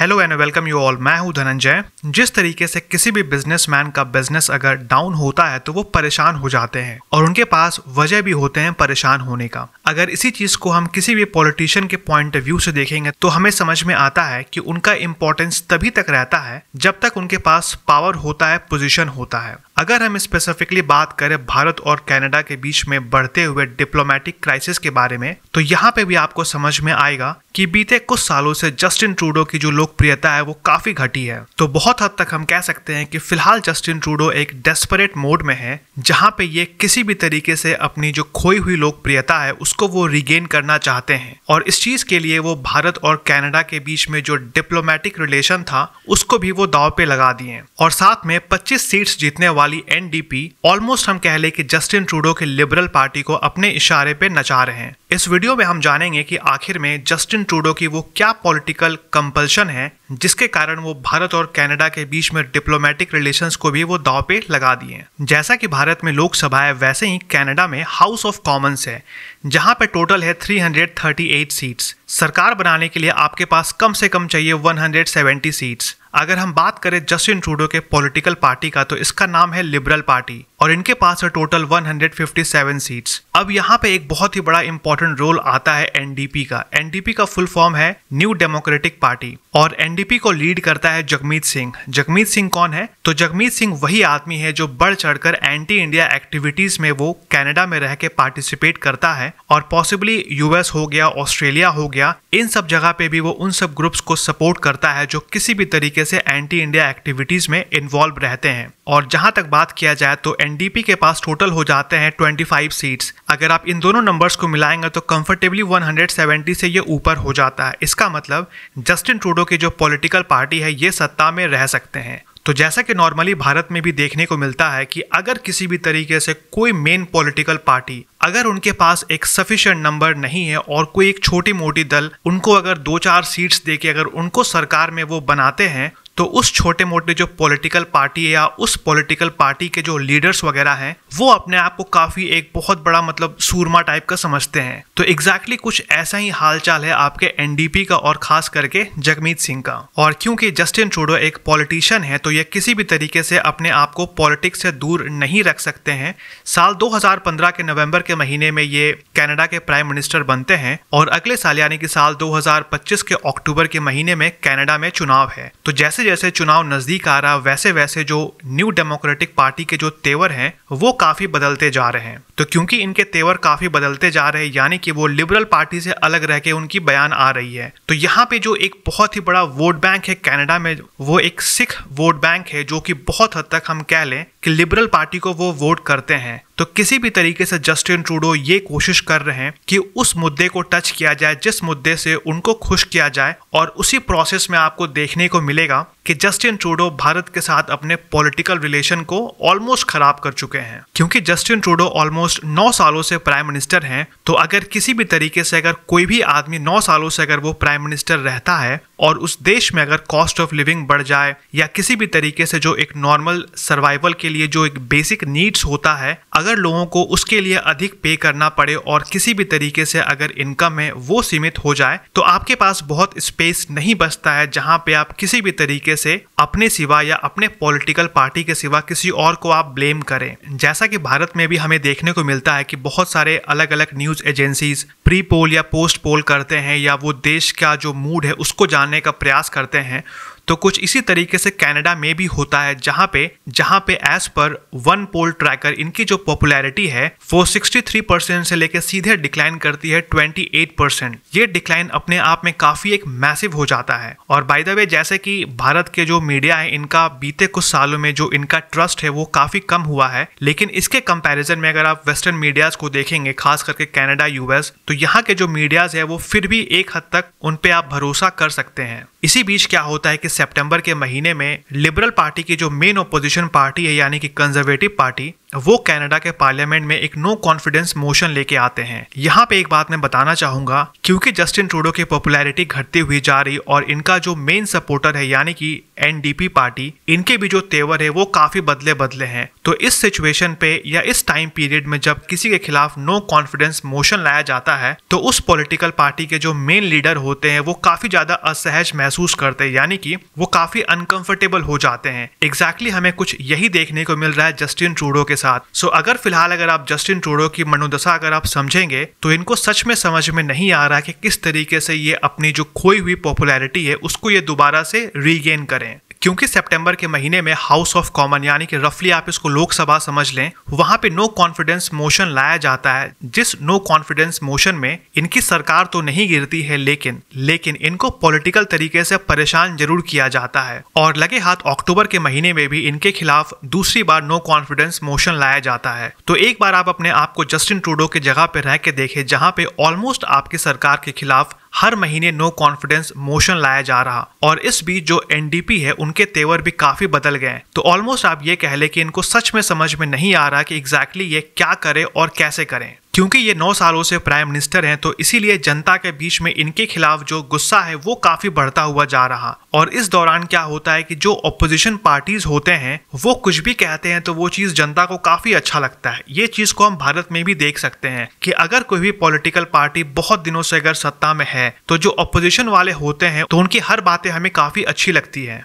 hello and welcome you all मैं हूं धनंजय जिस तरीके से किसी भी बिजनेसमैन का बिजनेस अगर डाउन होता है तो वो परेशान हो जाते हैं और उनके पास वजह भी होते हैं परेशान होने का अगर इसी चीज को हम किसी भी पॉलिटिशियन के पॉइंट ऑफ व्यू से देखेंगे तो हमें समझ में आता है कि उनका इम्पोर्टेंस तभी तक रहता है जब तक उनके पास पावर होता है पोजिशन होता है अगर हम स्पेसिफिकली बात करें भारत और कनाडा के बीच में बढ़ते हुए डिप्लोमेटिक क्राइसिस के बारे में तो यहाँ पे भी आपको समझ में आएगा कि बीते कुछ सालों से जस्टिन ट्रूडो की जो लोकप्रियता है वो काफी घटी है तो बहुत हद तक हम कह सकते हैं कि फिलहाल जस्टिन ट्रूडो एक डेस्परेट मोड में है जहाँ पे ये किसी भी तरीके से अपनी जो खोई हुई लोकप्रियता है उसको वो रिगेन करना चाहते हैं और इस चीज के लिए वो भारत और कैनेडा के बीच में जो डिप्लोमेटिक रिलेशन था उसको भी वो दाव पे लगा दिए और साथ में पच्चीस सीट्स जीतने वाले वाली एनडीपी ऑलमोस्ट हम कह ले कि जस्टिन ट्रूडो के लिबरल पार्टी को अपने इशारे पे नचा रहे हैं इस वीडियो में हम जानेंगे कि आखिर में जस्टिन ट्रूडो की वो क्या पॉलिटिकल कंपल्शन है जिसके कारण वो भारत और कनाडा के बीच में डिप्लोमेटिक रिलेशंस को भी वो दाव पे लगा दिए जैसा कि भारत में लोकसभा है वैसे ही कनाडा में हाउस ऑफ कॉमन्स है जहां पे टोटल है 338 सीट्स सरकार बनाने के लिए आपके पास कम से कम चाहिए 170 सीट्स अगर हम बात करें जस्टिन ट्रूडो के पॉलिटिकल पार्टी का तो इसका नाम है लिबरल पार्टी और इनके पास है टोटल 157 सीट्स अब यहाँ पे एक बहुत ही बड़ा इंपॉर्टेंट रोल आता है एनडीपी का एनडीपी का फुल फॉर्म है न्यू डेमोक्रेटिक पार्टी और एनडीपी को लीड करता है जगमीत सिंह जगमीत सिंह कौन है तो जगमीत सिंह वही आदमी है जो बढ़ चढ़कर एंटी इंडिया एक्टिविटीज में वो कैनेडा में रह के पार्टिसिपेट करता है और पॉसिबली यूएस हो गया ऑस्ट्रेलिया हो गया इन सब जगह पे भी वो उन सब ग्रुप्स को सपोर्ट करता है जो किसी भी तरीके से एंटी इंडिया एक्टिविटीज में इन्वॉल्व रहते हैं और जहां तक बात किया जाए तो एनडीपी के पास टोटल हो जाते हैं 25 सीट्स अगर आप इन दोनों नंबर्स को मिलाएंगे तो कंफर्टेबली 170 से ये ऊपर हो जाता है इसका मतलब जस्टिन ट्रूडो की जो पॉलिटिकल पार्टी है ये सत्ता में रह सकते हैं तो जैसा कि नॉर्मली भारत में भी देखने को मिलता है कि अगर किसी भी तरीके से कोई मेन पॉलिटिकल पार्टी अगर उनके पास एक सफिशिएंट नंबर नहीं है और कोई एक छोटी मोटी दल उनको अगर दो चार सीट्स देके अगर उनको सरकार में वो बनाते हैं तो उस छोटे मोटे जो पॉलिटिकल पार्टी या उस पॉलिटिकल पार्टी के जो लीडर्स वगैरह हैं वो अपने आप को काफ़ी एक बहुत बड़ा मतलब सूरमा टाइप का समझते हैं तो एग्जैक्टली exactly कुछ ऐसा ही हालचाल है आपके एनडीपी का और खास करके जगमीत सिंह का और क्योंकि जस्टिन ट्रूडो एक पॉलिटिशियन है तो ये किसी भी तरीके से अपने आप को पॉलिटिक्स से दूर नहीं रख सकते हैं साल 2015 के नवंबर के महीने में ये कनाडा के प्राइम मिनिस्टर बनते हैं और अगले साल यानी कि साल 2025 के अक्टूबर के महीने में कनाडा में चुनाव है तो जैसे जैसे चुनाव नजदीक आ रहा वैसे वैसे जो न्यू डेमोक्रेटिक पार्टी के जो तेवर हैं वो काफी बदलते जा रहे हैं तो क्योंकि इनके तेवर काफी बदलते जा रहे हैं यानी कि वो लिबरल पार्टी से अलग रह के उनकी बयान आ रही है तो यहाँ पे जो एक बहुत ही बड़ा वोट बैंक है कैनेडा में वो एक सिख वोट बैंक है जो कि बहुत हद तक हम कह लें कि लिबरल पार्टी को वो वोट करते हैं तो किसी भी तरीके से जस्टिन ट्रूडो ये कोशिश कर रहे हैं कि उस मुद्दे को टच किया जाए जिस मुद्दे से उनको खुश किया जाए और उसी प्रोसेस में आपको देखने को मिलेगा कि जस्टिन ट्रूडो भारत के साथ अपने पॉलिटिकल रिलेशन को ऑलमोस्ट खराब कर चुके हैं क्योंकि जस्टिन ट्रूडो ऑलमोस्ट नौ सालों से प्राइम मिनिस्टर हैं तो अगर किसी भी तरीके से अगर कोई भी आदमी नौ सालों से अगर वो प्राइम मिनिस्टर रहता है और उस देश में अगर कॉस्ट ऑफ लिविंग बढ़ जाए या किसी भी तरीके से जो एक नॉर्मल सर्वाइवल के लिए जो एक बेसिक नीड्स होता है अगर लोगों को उसके लिए अधिक पे करना पड़े और किसी भी तरीके से अगर इनकम है वो सीमित हो जाए तो आपके पास बहुत स्पेस नहीं बचता है जहां पे आप किसी भी तरीके से अपने सिवा या अपने पॉलिटिकल पार्टी के सिवा किसी और को आप ब्लेम करें जैसा कि भारत में भी हमें देखने को मिलता है कि बहुत सारे अलग अलग न्यूज एजेंसीज प्री पोल या पोस्ट पोल करते हैं या वो देश का जो मूड है उसको जानने का प्रयास करते हैं तो कुछ इसी तरीके से कनाडा में भी होता है जहाँ पे जहाँ पे एज पर वन पोल ट्रैकर इनकी जो पॉपुलैरिटी है वो 63 परसेंट से लेकर सीधे डिक्लाइन करती है 28 परसेंट ये डिक्लाइन अपने आप में काफी एक मैसिव हो जाता है और बाय द वे जैसे कि भारत के जो मीडिया है इनका बीते कुछ सालों में जो इनका ट्रस्ट है वो काफी कम हुआ है लेकिन इसके कंपेरिजन में अगर आप वेस्टर्न मीडियाज को देखेंगे खास करके कैनेडा यूएस तो यहाँ के जो मीडियाज है वो फिर भी एक हद तक उनपे आप भरोसा कर सकते हैं इसी बीच क्या होता है कि सितंबर के महीने में लिबरल पार्टी की जो मेन ओपोजिशन पार्टी है यानी कि कंजर्वेटिव पार्टी वो कनाडा के पार्लियामेंट में एक नो कॉन्फिडेंस मोशन लेके आते हैं यहाँ पे एक बात मैं बताना चाहूंगा क्योंकि जस्टिन ट्रूडो की पॉपुलैरिटी घटती हुई जा रही और इनका जो मेन सपोर्टर है यानी कि एनडीपी पार्टी इनके भी जो तेवर है वो काफी बदले बदले हैं तो इस सिचुएशन पे या इस टाइम पीरियड में जब किसी के खिलाफ नो कॉन्फिडेंस मोशन लाया जाता है तो उस पॉलिटिकल पार्टी के जो मेन लीडर होते हैं वो काफी ज्यादा असहज महसूस करते हैं यानी कि वो काफी अनकंफर्टेबल हो जाते हैं एग्जैक्टली exactly हमें कुछ यही देखने को मिल रहा है जस्टिन ट्रूडो के साथ सो अगर फिलहाल अगर आप जस्टिन ट्रूडो की मनोदशा अगर आप समझेंगे तो इनको सच में समझ में नहीं आ रहा कि किस तरीके से ये अपनी जो खोई हुई पॉपुलैरिटी है उसको ये दोबारा से रीगेन करें क्योंकि सितंबर के महीने में हाउस ऑफ कॉमन यानी कि रफली आप इसको लोकसभा समझ लें वहां पे नो कॉन्फिडेंस मोशन लाया जाता है जिस नो कॉन्फिडेंस मोशन में इनकी सरकार तो नहीं गिरती है लेकिन लेकिन इनको पॉलिटिकल तरीके से परेशान जरूर किया जाता है और लगे हाथ अक्टूबर के महीने में भी इनके खिलाफ दूसरी बार नो कॉन्फिडेंस मोशन लाया जाता है तो एक बार आप अपने आप को जस्टिन ट्रूडो के जगह पे रह के देखे जहाँ पे ऑलमोस्ट आपकी सरकार के खिलाफ हर महीने नो कॉन्फिडेंस मोशन लाया जा रहा और इस बीच जो एनडीपी है उनके तेवर भी काफी बदल गए हैं तो ऑलमोस्ट आप ये कह ले कि इनको सच में समझ में नहीं आ रहा कि एग्जैक्टली exactly ये क्या करे और कैसे करें क्योंकि ये नौ सालों से प्राइम मिनिस्टर हैं तो इसीलिए जनता के बीच में इनके खिलाफ जो गुस्सा है वो काफी बढ़ता हुआ जा रहा और इस दौरान क्या होता है कि जो अपोजिशन पार्टीज होते हैं वो कुछ भी कहते हैं तो वो चीज जनता को काफी अच्छा लगता है ये चीज को हम भारत में भी देख सकते हैं कि अगर कोई भी पॉलिटिकल पार्टी बहुत दिनों से अगर सत्ता में है तो जो अपोजिशन वाले होते हैं तो उनकी हर बातें हमें काफी अच्छी लगती है